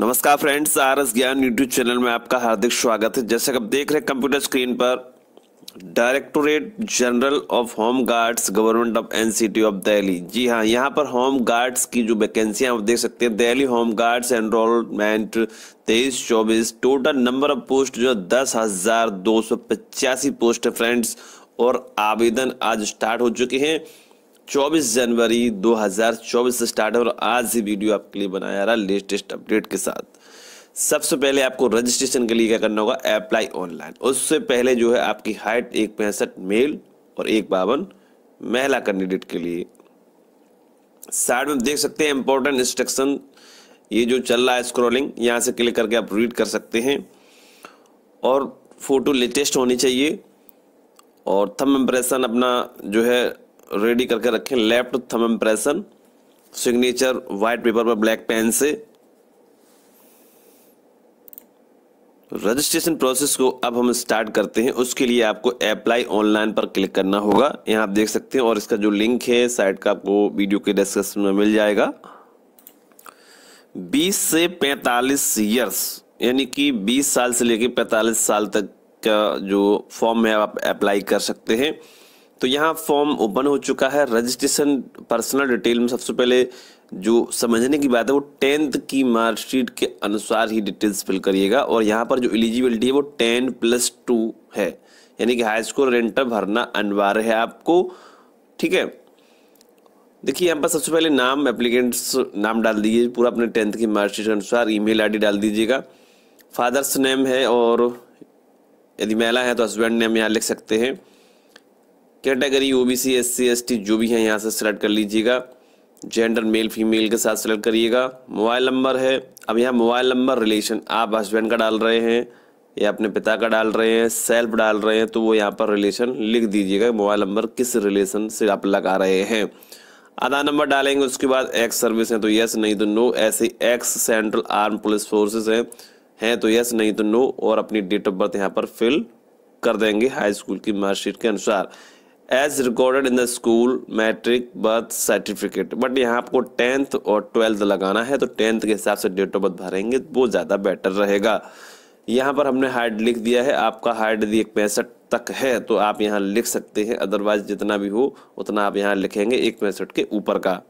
नमस्कार friends R S Gyan YouTube channel में आपका हार्दिक स्वागत है जैसे आप देख रहे हैं कंप्यूटर स्क्रीन पर directorate general of home guards government of NCT of Delhi जी हाँ यहाँ पर होम गार्ड्स की जो वैकेंसियाँ आप देख सकते हैं दिल्ली होम गार्ड्स एनरोलमेंट तेईस चौबीस टोटल नंबर ऑफ पोस्ट जो दस हज़ार दो सौ पचासी पोस्ट है फ्रेंड्स और आवेदन आज स्टार्ट हो चुके हैं 24 जनवरी 2024 से स्टार्ट है और आज ही वीडियो आपके लिए बनाया रहा लेटेस्ट अपडेट के साथ सबसे पहले आपको रजिस्ट्रेशन के लिए क्या करना होगा अप्लाई ऑनलाइन उससे पहले जो है आपकी हाइट एक पैंसठ मेल और एक बावन महिला कैंडिडेट के लिए साइड में देख सकते हैं इंपॉर्टेंट इंस्ट्रक्शन ये जो चल रहा है स्क्रोलिंग यहाँ से क्लिक करके आप रीड कर सकते हैं और फोटो लेटेस्ट होनी चाहिए और थम इम्प्रेशन अपना जो है रेडी करके रखें left thumb impression signature white paper पर ब्लैक पेन से रजिस्ट्रेशन प्रोसेस को अब हम स्टार्ट करते हैं उसके लिए आपको अप्लाई ऑनलाइन पर क्लिक करना होगा यहां आप देख सकते हैं और इसका जो लिंक है साइट का आपको वीडियो के डिस्क्रिप्शन में मिल जाएगा 20 से 45 ईयर्स यानी कि 20 साल से लेकर 45 साल तक का जो फॉर्म है आप अप्लाई कर सकते हैं तो यहाँ फॉर्म ओपन हो चुका है रजिस्ट्रेशन पर्सनल डिटेल में सबसे पहले जो समझने की बात है वो टेंथ की मार्कशीट के अनुसार ही डिटेल्स फिल करिएगा और यहाँ पर जो एलिजिबिलिटी है वो टेन प्लस टू है यानी कि हाई स्कूल रेंटर भरना अनिवार्य है आपको ठीक है देखिए यहाँ पर सबसे पहले नाम एप्लीकेंट्स नाम डाल दीजिए पूरा अपने टेंथ की मार्कशीट के अनुसार ई मेल डाल दीजिएगा फादर्स नेम है और यदि महिला है तो हस्बैंड नेम यहाँ लिख सकते हैं कैटेगरी ओबीसी एससी एसटी जो भी है यहाँ से सिलेक्ट कर लीजिएगा जेंडर मेल फीमेल के साथ सेलेक्ट करिएगा मोबाइल नंबर है अब यहाँ मोबाइल नंबर रिलेशन आप हस्बैंड का डाल रहे हैं या अपने पिता का डाल रहे हैं सेल्फ डाल रहे हैं तो वो यहाँ पर रिलेशन लिख दीजिएगा मोबाइल नंबर किस रिलेशन से आप लगा रहे हैं आधार नंबर डालेंगे उसके बाद एक्स सर्विस है तो यस नहीं तो नो ऐसे ex central arm police forces हैं हैं तो यस नहीं तो नो और अपनी डेट ऑफ बर्थ यहाँ पर फिल कर देंगे हाई स्कूल की मार्कशीट के अनुसार as recorded in the school matric birth certificate but यहाँ आपको टेंथ और ट्वेल्थ लगाना है तो टेंथ के हिसाब से डेट ऑफ बर्थ भरेंगे वो ज़्यादा बेटर रहेगा यहाँ पर हमने हाइट लिख दिया है आपका हाइट यदि एक पैंसठ तक है तो आप यहाँ लिख सकते हैं अदरवाइज जितना भी हो उतना आप यहाँ लिखेंगे एक पैंसठ के ऊपर का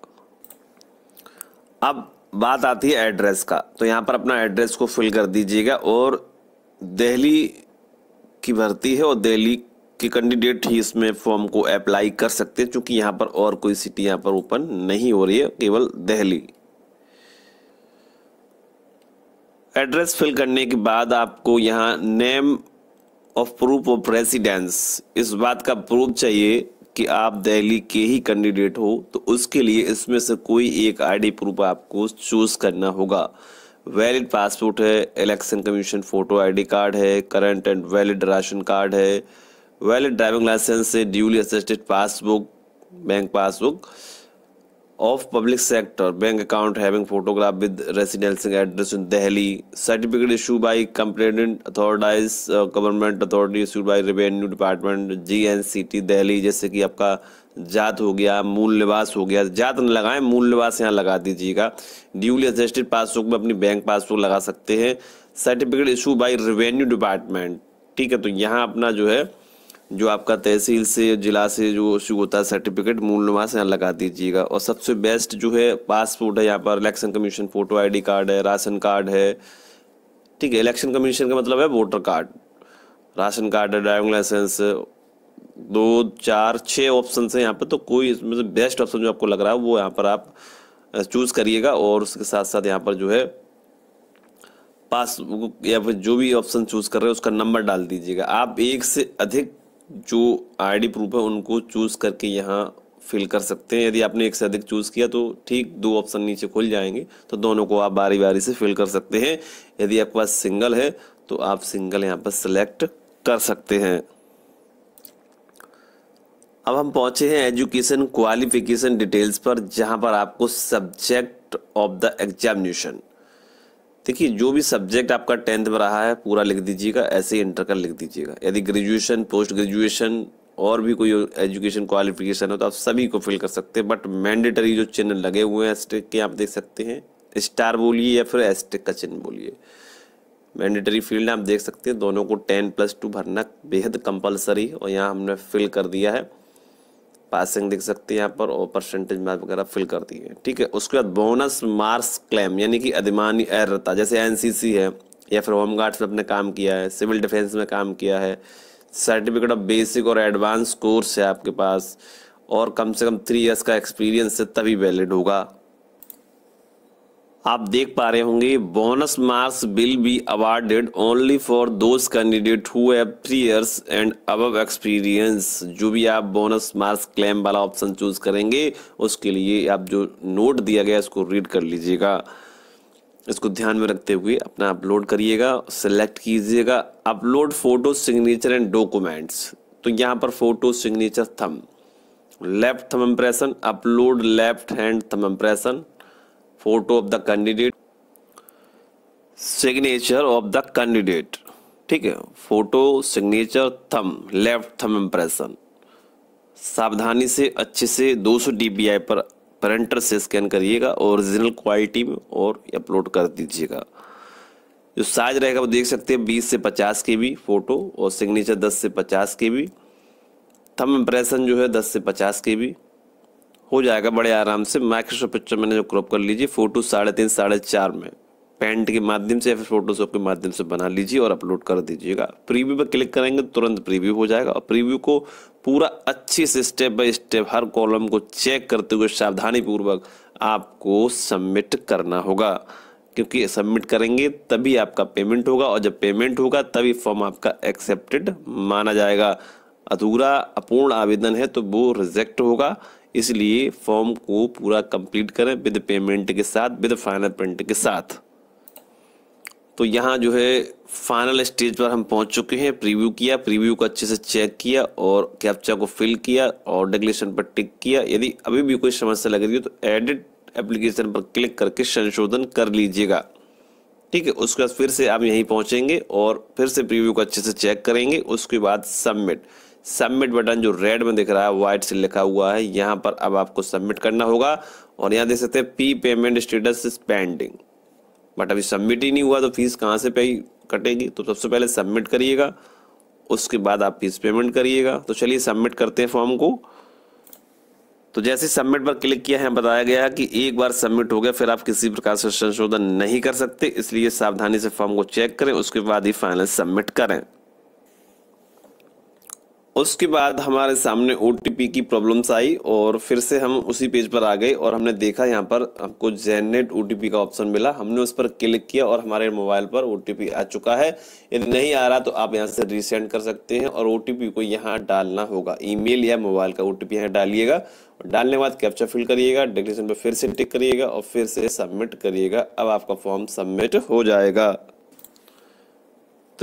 अब बात आती है एड्रेस का तो यहाँ पर अपना एड्रेस को फिल कर दीजिएगा और दिल्ली की भर्ती है और दिल्ली के कैंडिडेट ही इसमें फॉर्म को अप्लाई कर सकते हैं क्योंकि यहाँ पर और कोई सिटी यहाँ पर ओपन नहीं हो रही है केवल दिल्ली एड्रेस फिल करने के बाद आपको यहाँ name of proof of residence इस बात का प्रूफ चाहिए कि आप दिल्ली के ही कैंडिडेट हो तो उसके लिए इसमें से कोई एक आईडी प्रूफ आपको चूज करना होगा वैलिड पासपोर्ट है election commission photo ID card है current and valid ration card है वैलिड ड्राइविंग लाइसेंस से duly assisted passbook bank passbook of public sector bank account having photograph with residential address in Delhi certificate issue by complainant authorise government authority issue by revenue department G N C T Delhi जैसे कि आपका जात हो गया मूल निवास हो गया जात न लगाएं मूल निवास यहाँ लगा दीजिएगा ड्यूली असिस्टेड पासबुक में अपनी बैंक पासबुक लगा सकते हैं certificate issue by revenue department ठीक है तो यहाँ अपना जो है जो आपका तहसील से जिला से जो इशू होता है सर्टिफिकेट मूल निवास से यहाँ लगा दीजिएगा और सबसे बेस्ट जो है पासपोर्ट है यहाँ पर election commission photo ID card है राशन कार्ड है ठीक है इलेक्शन कमीशन का मतलब है वोटर कार्ड राशन कार्ड है ड्राइविंग लाइसेंस दो चार छः ऑप्शन है यहाँ पर तो कोई इसमें से बेस्ट ऑप्शन जो आपको लग रहा है वो यहाँ पर आप चूज़ करिएगा और उसके साथ साथ यहाँ पर जो है पास या फिर जो भी ऑप्शन चूज़ कर रहे हैं उसका नंबर डाल दीजिएगा आप एक से अधिक जो आईडी प्रूफ है उनको चूज़ करके यहाँ फिल कर सकते हैं यदि आपने एक से अधिक चूज़ किया तो ठीक दो ऑप्शन नीचे खुल जाएंगे तो दोनों को आप बारी बारी से फिल कर सकते हैं यदि आपके पास सिंगल है तो आप सिंगल यहाँ पर सिलेक्ट कर सकते हैं अब हम पहुंचे हैं एजुकेशन क्वालिफिकेशन डिटेल्स पर जहां पर आपको सब्जेक्ट ऑफ द एग्जामिनेशन देखिए जो भी सब्जेक्ट आपका टेंथ में रहा है पूरा लिख दीजिएगा ऐसे ही इंटर कर लिख दीजिएगा यदि ग्रेजुएशन पोस्ट ग्रेजुएशन और भी कोई एजुकेशन क्वालिफिकेशन हो तो आप सभी को फिल कर सकते हैं बट मैंडेटरी जो चिन्ह लगे हुए हैं एस्टेक के आप देख सकते हैं स्टार बोलिए या फिर एस्टेक का चिन्ह बोलिए मैंडेटरी फील्ड आप देख सकते हैं दोनों को टेन प्लस टू भरना बेहद कंपलसरी और यहाँ हमने फिल कर दिया है पासिंग दिख सकते हैं यहाँ पर और परसेंटेज मार्क वगैरह फिल कर दिए ठीक है उसके बाद बोनस मार्क्स क्लेम यानी कि अधिमानी अर्ता जैसे एनसीसी है या फिर होम गार्ड्स में अपने काम किया है सिविल डिफेंस में काम किया है सर्टिफिकेट ऑफ बेसिक और एडवांस कोर्स है आपके पास और कम से कम थ्री इयर्स का एक्सपीरियंस है तभी वैलिड होगा आप देख पा रहे होंगे bonus marks will be awarded only for those candidate who have three years and above experience जो भी आप बोनस मार्क्स क्लेम वाला ऑप्शन चूज करेंगे उसके लिए आप जो नोट दिया गया उसको रीड कर लीजिएगा इसको ध्यान में रखते हुए अपना अपलोड करिएगा सेलेक्ट कीजिएगा upload photo signature and documents तो यहाँ पर photo signature thumb left thumb impression upload left hand thumb impression photo of the candidate signature of the candidate ठीक है photo signature thumb left thumb impression सावधानी से अच्छे से 200 आई पर प्रिंटर से स्कैन करिएगा ओरिजिनल क्वालिटी में और अपलोड कर दीजिएगा जो साइज रहेगा वो देख सकते हैं 20 से 50 के भी फोटो और सिग्नेचर 10 से 50 के भी थम इम्प्रेशन जो है 10 से 50 के भी हो जाएगा बड़े आराम से माइक्रोसॉफ्ट पिक्चर मैंने जो क्रॉप कर लीजिए फोटो साढ़े तीन साढ़े चार में पेंट के माध्यम से या फिर फोटोशॉप के माध्यम से बना लीजिए और अपलोड कर दीजिएगा प्रीव्यू पर क्लिक करेंगे तो तुरंत प्रीव्यू हो जाएगा और प्रीव्यू को पूरा अच्छे से स्टेप बाय स्टेप हर कॉलम को चेक करते हुए सावधानी पूर्वक आपको सबमिट करना होगा क्योंकि सबमिट करेंगे तभी आपका पेमेंट होगा और जब पेमेंट होगा तभी फॉर्म आपका एक्सेप्टेड माना जाएगा अधूरा अपूर्ण आवेदन है तो वो रिजेक्ट होगा इसलिए फॉर्म को पूरा कंप्लीट करें विद पेमेंट के साथ विद फाइनल प्रिंट के साथ तो यहाँ जो है फाइनल स्टेज पर हम पहुँच चुके हैं प्रीव्यू किया प्रीव्यू को अच्छे से चेक किया और कैप्चा को फिल किया और डेक्लेशन पर टिक किया यदि अभी भी कोई समस्या लग रही है तो एडिट एप्लीकेशन पर क्लिक करके संशोधन कर लीजिएगा ठीक है उसके बाद फिर से आप यहीं पहुँचेंगे और फिर से प्रीव्यू को अच्छे से चेक करेंगे उसके बाद सबमिट सबमिट बटन जो रेड में दिख रहा है व्हाइट से लिखा हुआ है यहाँ पर अब आपको सबमिट करना होगा और यहाँ देख सकते हैं P payment status is pending but अभी सबमिट ही नहीं हुआ तो फीस कहाँ से पे कटेगी तो सबसे पहले सबमिट करिएगा उसके बाद आप फीस पेमेंट करिएगा तो चलिए सबमिट करते हैं फॉर्म को तो जैसे सबमिट पर क्लिक किया है बताया गया कि एक बार सबमिट हो गया फिर आप किसी प्रकार से संशोधन नहीं कर सकते इसलिए सावधानी से फॉर्म को चेक करें उसके बाद ही फाइनल सबमिट करें उसके बाद हमारे सामने ओ की प्रॉब्लम्स आई और फिर से हम उसी पेज पर आ गए और हमने देखा यहाँ पर हमको जेनेट ओ का ऑप्शन मिला हमने उस पर क्लिक किया और हमारे मोबाइल पर ओ आ चुका है यदि नहीं आ रहा तो आप यहाँ से रीसेंड कर सकते हैं और ओ को यहाँ डालना होगा ईमेल या मोबाइल का ओ टी यहाँ डालिएगा डालने के बाद कैप्चर फिल करिएगा डेक्लेशन पर फिर से टिक करिएगा और फिर से सबमिट करिएगा अब आपका फॉर्म सबमिट हो जाएगा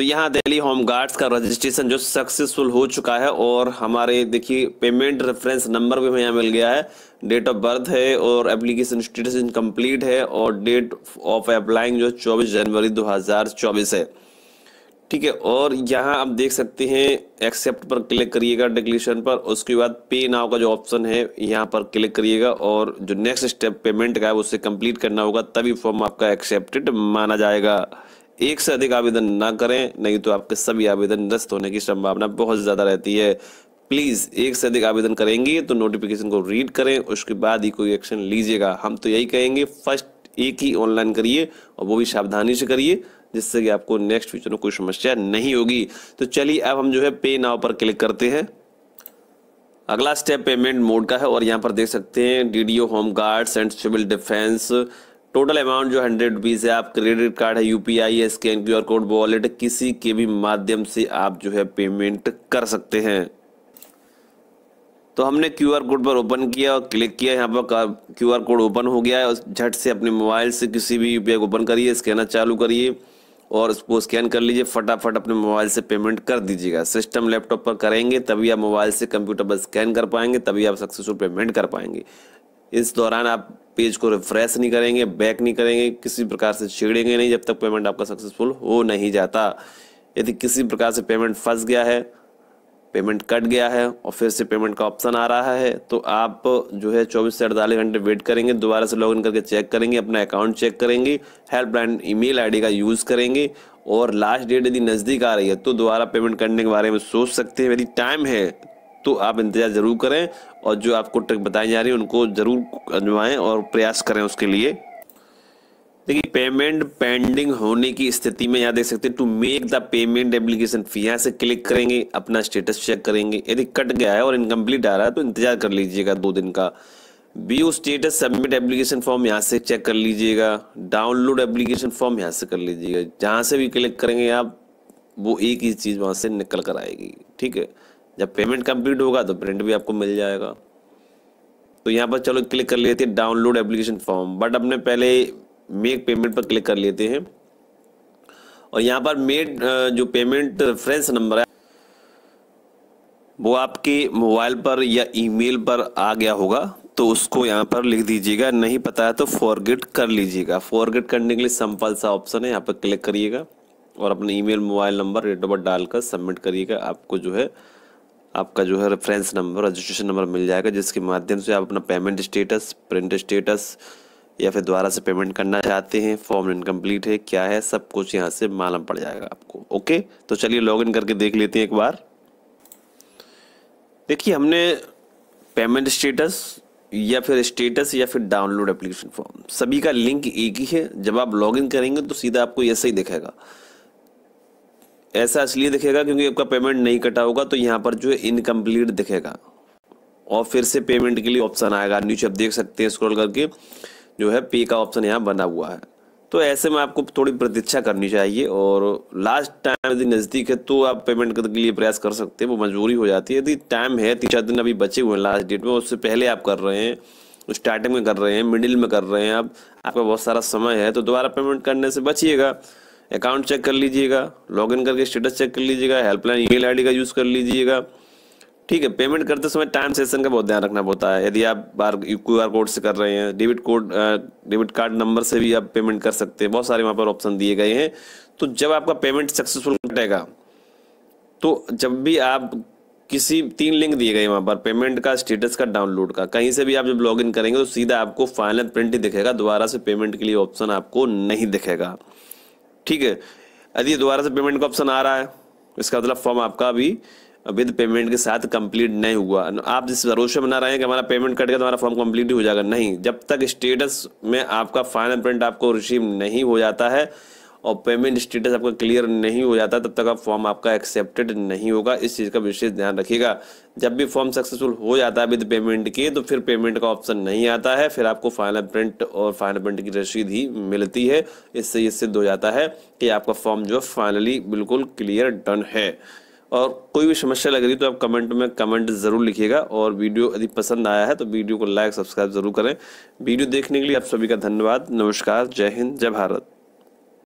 तो यहाँ दिल्ली होम गार्ड्स का रजिस्ट्रेशन जो सक्सेसफुल हो चुका है और हमारे देखिए पेमेंट रेफरेंस नंबर भी हमें यहाँ मिल गया है डेट ऑफ बर्थ है और एप्लीकेशन स्टेटस इनकम्प्लीट है और डेट ऑफ अप्लाइंग जो 24 जनवरी 2024 है ठीक है और यहाँ आप देख सकते हैं एक्सेप्ट पर क्लिक करिएगा डिक्लेशन पर उसके बाद पे नाव का जो ऑप्शन है यहाँ पर क्लिक करिएगा और जो नेक्स्ट स्टेप पेमेंट का है उसे कंप्लीट करना होगा तभी फॉर्म आपका एक्सेप्टेड माना जाएगा एक से अधिक आवेदन ना करें नहीं तो आपके सभी आवेदन निरस्त होने की संभावना बहुत ज़्यादा रहती है प्लीज़ एक से अधिक आवेदन करेंगे तो नोटिफिकेशन को रीड करें उसके बाद ही कोई एक्शन लीजिएगा हम तो यही कहेंगे फर्स्ट एक ही ऑनलाइन करिए और वो भी सावधानी से करिए जिससे कि आपको नेक्स्ट फ्यूचर में कोई समस्या नहीं होगी तो चलिए अब हम जो है पे नाव पर क्लिक करते हैं अगला स्टेप पेमेंट मोड का है और यहाँ पर देख सकते हैं DDO home guards and civil defence total amount जो हंड्रेड रुपीज़ है आप क्रेडिट कार्ड है यूपीआई है scan Q R code wallet किसी के भी माध्यम से आप जो है पेमेंट कर सकते हैं तो हमने क्यू आर कोड पर ओपन किया और क्लिक किया यहाँ पर क्यू आर कोड ओपन हो गया है और झट से अपने मोबाइल से किसी भी यू पी आई को ओपन करिए स्कैनर चालू करिए और उसको स्कैन कर लीजिए फटाफट अपने मोबाइल से पेमेंट कर दीजिएगा सिस्टम लैपटॉप पर करेंगे तभी आप मोबाइल से कंप्यूटर पर स्कैन कर पाएंगे तभी आप सक्सेसफुल पेमेंट कर पाएंगे इस दौरान आप पेज को रिफ्रेश नहीं करेंगे बैक नहीं करेंगे किसी प्रकार से छेड़ेंगे नहीं जब तक पेमेंट आपका सक्सेसफुल हो नहीं जाता यदि किसी प्रकार से पेमेंट फंस गया है पेमेंट कट गया है और फिर से पेमेंट का ऑप्शन आ रहा है तो आप जो है 24 से अड़तालीस घंटे वेट करेंगे दोबारा से लॉगिन करके चेक करेंगे अपना अकाउंट चेक करेंगे हेल्पलाइन ईमेल आईडी का यूज़ करेंगे और लास्ट डेट यदि नज़दीक आ रही है तो दोबारा पेमेंट करने के बारे में सोच सकते हैं यदि टाइम है तो आप इंतज़ार ज़रूर करें और जो आपको ट्रिक बताई जा रही है उनको ज़रूर अजमाएं और प्रयास करें उसके लिए देखिए पेमेंट पेंडिंग होने की स्थिति में यहाँ देख सकते हैं to make the payment application fee यहाँ से क्लिक करेंगे अपना स्टेटस चेक करेंगे यदि कट गया है और इनकम्प्लीट आ रहा है तो इंतज़ार कर लीजिएगा दो दिन का view status submit application form यहाँ से चेक कर लीजिएगा डाउनलोड एप्लीकेशन फॉर्म यहाँ से कर लीजिएगा जहाँ से भी क्लिक करेंगे आप वो एक ही चीज़ वहाँ से निकल कर आएगी ठीक है जब पेमेंट कंप्लीट होगा तो प्रिंट भी आपको मिल जाएगा तो यहाँ पर चलो क्लिक कर लेते हैं डाउनलोड एप्लीकेशन फॉर्म बट अपने पहले मेक पेमेंट पर क्लिक कर लेते हैं और यहाँ पर मेड जो पेमेंट रेफरेंस नंबर है वो आपके मोबाइल पर या ईमेल पर आ गया होगा तो उसको यहाँ पर लिख दीजिएगा नहीं पता है तो फॉरगेट कर लीजिएगा फॉरगेट करने के लिए सिंपल सा ऑप्शन है यहाँ पर क्लिक करिएगा और अपने email mobile number date of birth डालकर सबमिट करिएगा आपको जो है आपका जो है रेफरेंस नंबर रजिस्ट्रेशन नंबर मिल जाएगा जिसके माध्यम से आप अपना पेमेंट स्टेटस प्रिंट स्टेटस या फिर दोबारा से पेमेंट करना चाहते हैं फॉर्म इनकम्प्लीट है क्या है सब कुछ यहाँ से मालूम पड़ जाएगा आपको ओके तो चलिए लॉगिन करके देख लेते हैं एक बार देखिए हमने पेमेंट स्टेटस या फिर स्टेटस या फिर डाउनलोड एप्लीकेशन फॉर्म सभी का लिंक एक ही है जब आप लॉगिन करेंगे तो सीधा आपको ऐसा ही दिखेगा ऐसा इसलिए दिखेगा क्योंकि आपका पेमेंट नहीं कटा होगा तो यहाँ पर जो है इनकम्प्लीट दिखेगा और फिर से पेमेंट के लिए ऑप्शन आएगा नीचे आप देख सकते हैं स्क्रॉल करके जो है पे का ऑप्शन यहाँ बना हुआ है तो ऐसे में आपको थोड़ी प्रतीक्षा करनी चाहिए और लास्ट टाइम यदि नज़दीक है तो आप पेमेंट के लिए प्रयास कर सकते हैं वो मजबूरी हो जाती है यदि टाइम है तीन चार दिन अभी बचे हुए हैं लास्ट डेट में उससे पहले आप कर रहे हैं स्टार्टिंग में कर रहे हैं मिडिल में कर रहे हैं आप आपका बहुत सारा समय है तो दोबारा पेमेंट करने से बचिएगा अकाउंट चेक कर लीजिएगा लॉगिन करके स्टेटस चेक कर लीजिएगा हेल्पलाइन ईमेल आईडी का यूज़ कर लीजिएगा ठीक है पेमेंट करते समय टाइम सेशन का बहुत ध्यान रखना पड़ता है यदि आप बार क्यू आर कोड से कर रहे हैं debit code debit card number से भी आप पेमेंट कर सकते हैं बहुत सारे वहाँ पर ऑप्शन दिए गए हैं तो जब आपका पेमेंट सक्सेसफुल कटेगा तो जब भी आप किसी तीन लिंक दिए गए वहाँ पर पेमेंट का स्टेटस का डाउनलोड का कहीं से भी आप जब लॉग इन करेंगे तो सीधा आपको फाइनल प्रिंट ही दिखेगा दोबारा से पेमेंट के लिए ऑप्शन आपको नहीं दिखेगा ठीक है यदि दोबारा से पेमेंट का ऑप्शन आ रहा है इसका मतलब फॉर्म आपका अभी विद पेमेंट तो के साथ कंप्लीट नहीं हुआ आप जिस भरोसे बना रहे हैं कि हमारा पेमेंट कट गया तो हमारा फॉर्म कंप्लीट हो जाएगा नहीं जब तक स्टेटस में आपका फाइनल प्रिंट आपको रिसीव नहीं हो जाता है और पेमेंट स्टेटस आपका क्लियर नहीं हो जाता तब तक आप फॉर्म आपका एक्सेप्टेड नहीं होगा इस चीज़ का विशेष ध्यान रखिएगा जब भी फॉर्म सक्सेसफुल हो जाता है विद पेमेंट के तो फिर पेमेंट का ऑप्शन नहीं आता है फिर आपको फाइनल प्रिंट और फाइनल प्रिंट की रसीद ही मिलती है इससे ये सिद्ध हो जाता है कि आपका फॉर्म जो है फाइनली बिल्कुल क्लियर डन है और कोई भी समस्या लग रही तो आप कमेंट में कमेंट ज़रूर लिखिएगा और वीडियो यदि पसंद आया है तो वीडियो को लाइक सब्सक्राइब ज़रूर करें वीडियो देखने के लिए आप सभी का धन्यवाद नमस्कार जय हिंद जय भारत